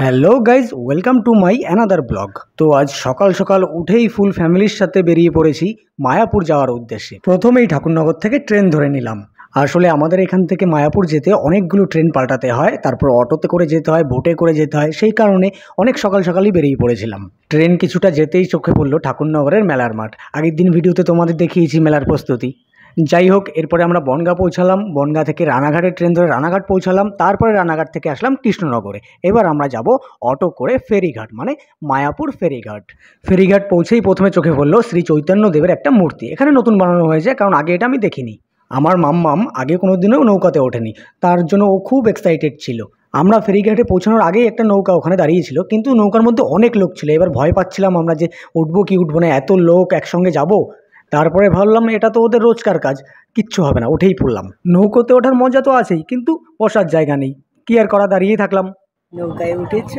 hello guys welcome to my another vlog তো আজ সকাল সকাল উঠেই ফুল ফ্যামিলির সাথে বেরিয়ে পড়েছি মায়াপুর যাওয়ার উদ্দেশ্যে প্রথমেই ঠাকুরনগর থেকে ট্রেন ধরে নিলাম আসলে আমাদের এখান থেকে মায়াপুর যেতে অনেকগুলো ট্রেন পাল্টাতে হয় তারপর অটোতে করে যেতে হয় বোটে করে যেতে হয় সেই কারণে অনেক সকাল সকালই বেরিয়ে পড়েছিলাম ট্রেন কিছুটা যেতেই চোখে পড়লো ঠাকুরনগরের মেলার মাঠ আগের দিন ভিডিওতে তোমাদের দেখিয়েছি মেলার প্রস্তুতি যাই হোক এরপরে আমরা বনগা পৌঁছালাম বনগা থেকে রানাঘাটের ট্রেন ধরে রানাঘাট পৌঁছালাম তারপরে রানাঘাট থেকে আসলাম কৃষ্ণনগরে এবার আমরা যাব অটো করে ফেরিঘাট মানে মায়াপুর ফেরিঘাট ফেরিঘাট পৌঁছেই প্রথমে চোখে পড়ল শ্রী চৈতন্যদেবের একটা মূর্তি এখানে নতুন বানানো হয়েছে কারণ আগে এটা আমি দেখিনি আমার মাম্মাম আগে কোনো দিনও নৌকাতে ওঠেনি তার জন্য ও খুব এক্সাইটেড ছিল আমরা ফেরিঘাটে পৌঁছানোর আগেই একটা নৌকা ওখানে দাঁড়িয়েছিল কিন্তু নৌকার মধ্যে অনেক লোক ছিল এবার ভয় পাচ্ছিলাম আমরা যে উঠবো কি উঠবো না এত লোক একসঙ্গে যাবো তারপরে ভাবলাম এটা তো ওদের রোজকার কাজ কিচ্ছু হবে না উঠেই পড়লাম নৌকোতে ওঠার মজা তো আছেই কিন্তু বসার জায়গা নেই কি আর করা দাঁড়িয়ে থাকলাম নৌকায় উঠেছ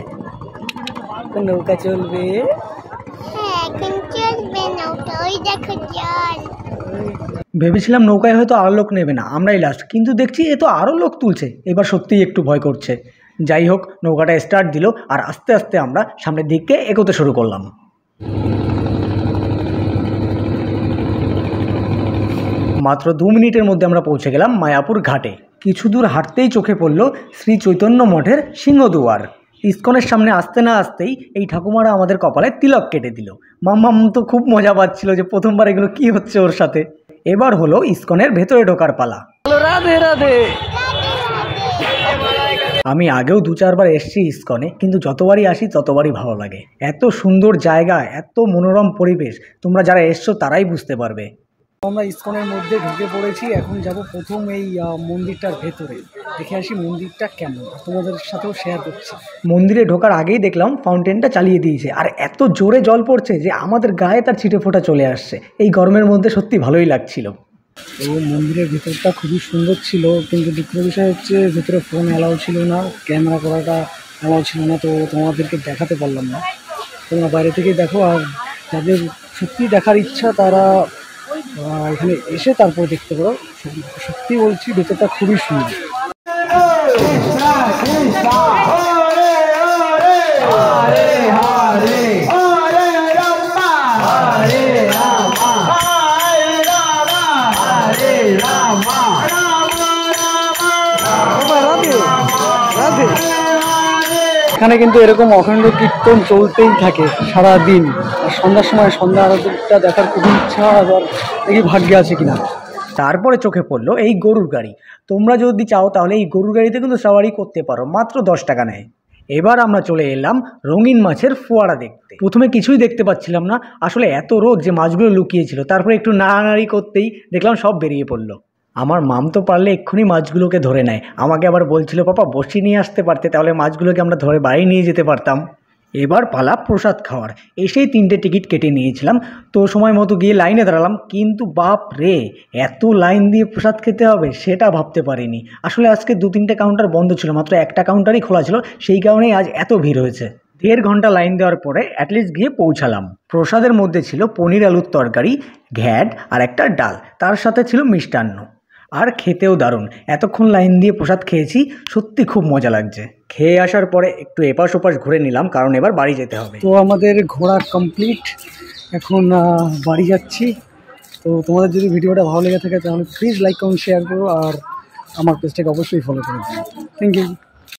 নৌকা চলবে হ্যাঁ, ভেবেছিলাম নৌকায় হয়তো আরো লোক নেবে না আমরাই লাস্ট কিন্তু দেখছি এ তো আরও লোক তুলছে এবার সত্যিই একটু ভয় করছে যাই হোক নৌকাটা স্টার্ট দিল আর আস্তে আস্তে আমরা সামনের দিকে এগোতে শুরু করলাম মাত্র দু মিনিটের মধ্যে আমরা পৌঁছে গেলাম মায়াপুর ঘাটে কিছু দূর হাঁটতেই চোখে পড়ল শ্রী চৈতন্য মঠের সিংহদুয়ার ইস্কনের সামনে আসতে না আসতেই এই ঠাকুমারা আমাদের কপালে তিলক কেটে দিল মাম্মাম তো খুব মজা পাচ্ছিল যে প্রথমবার এগুলো কি হচ্ছে ওর সাথে এবার হলো ইস্কনের ভেতরে ঢোকার পালা রাধে রাধে আমি আগেও দু চারবার এসছি ইস্কনে কিন্তু যতবারই আসি ততবারই ভালো লাগে এত সুন্দর জায়গা এত মনোরম পরিবেশ তোমরা যারা এসছো তারাই বুঝতে পারবে আমরা ইস্কনের মধ্যে ঢুকে পড়েছি এখন যাব প্রথম এই মন্দিরটার ভেতরে দেখে আসি মন্দিরটা কেমন তোমাদের সাথেও শেয়ার করছি মন্দিরে ঢোকার আগেই দেখলাম ফাউন্টেনটা চালিয়ে দিয়েছে আর এত জোরে জল পড়ছে যে আমাদের গায়ে তার ছিটে ফোটা চলে আসছে এই গরমের মধ্যে সত্যি ভালোই লাগছিল এবং মন্দিরের ভেতরটা খুবই সুন্দর ছিল কিন্তু দুঃখের বিষয় হচ্ছে ভেতরে ফোন অ্যালাউ ছিল না ক্যামেরা করাটা অ্যালাউ ছিল না তো তোমাদেরকে দেখাতে পারলাম না তোমরা বাইরে থেকে দেখো আর যাদের সত্যি দেখার ইচ্ছা তারা এখানে এসে তারপরে দেখতে পারো সত্যি বলছি ভেতরটা খুবই সুন্দর এখানে কিন্তু এরকম অখণ্ড কীর্তন চলতেই থাকে সারা দিন আর সন্ধ্যার সময় সন্ধ্যা আরতিটা দেখার খুব ইচ্ছা আবার দেখি ভাগ্যে আছে কিনা তারপরে চোখে পড়লো এই গরুর গাড়ি তোমরা যদি চাও তাহলে এই গরুর গাড়িতে কিন্তু সাওয়ারি করতে পারো মাত্র দশ টাকা নেয় এবার আমরা চলে এলাম রঙিন মাছের ফোয়ারা দেখতে প্রথমে কিছুই দেখতে পাচ্ছিলাম না আসলে এত রোদ যে মাছগুলো লুকিয়েছিল তারপরে একটু নাড়ানাড়ি করতেই দেখলাম সব বেরিয়ে পড়লো আমার মাম তো পারলে এক্ষুনি মাছগুলোকে ধরে নেয় আমাকে আবার বলছিল পাপা বসি নিয়ে আসতে পারতে তাহলে মাছগুলোকে আমরা ধরে বাড়ি নিয়ে যেতে পারতাম এবার পালা প্রসাদ খাওয়ার এসেই তিনটে টিকিট কেটে নিয়েছিলাম তো সময় মতো গিয়ে লাইনে দাঁড়ালাম কিন্তু বাপ রে এত লাইন দিয়ে প্রসাদ খেতে হবে সেটা ভাবতে পারিনি আসলে আজকে দু তিনটে কাউন্টার বন্ধ ছিল মাত্র একটা কাউন্টারই খোলা ছিল সেই কারণেই আজ এত ভিড় হয়েছে দেড় ঘন্টা লাইন দেওয়ার পরে অ্যাটলিস্ট গিয়ে পৌঁছালাম প্রসাদের মধ্যে ছিল পনির আলুর তরকারি ঘ্যাট আর একটা ডাল তার সাথে ছিল মিষ্টান্ন আর খেতেও দারুণ এতক্ষণ লাইন দিয়ে প্রসাদ খেয়েছি সত্যি খুব মজা লাগছে খেয়ে আসার পরে একটু এপাশ ওপাশ ঘুরে নিলাম কারণ এবার বাড়ি যেতে হবে তো আমাদের ঘোরা কমপ্লিট এখন বাড়ি যাচ্ছি তো তোমাদের যদি ভিডিওটা ভালো লেগে থাকে তাহলে প্লিজ লাইক কমেন্ট শেয়ার করো আর আমার পেজটাকে অবশ্যই ফলো করে দিন থ্যাংক ইউ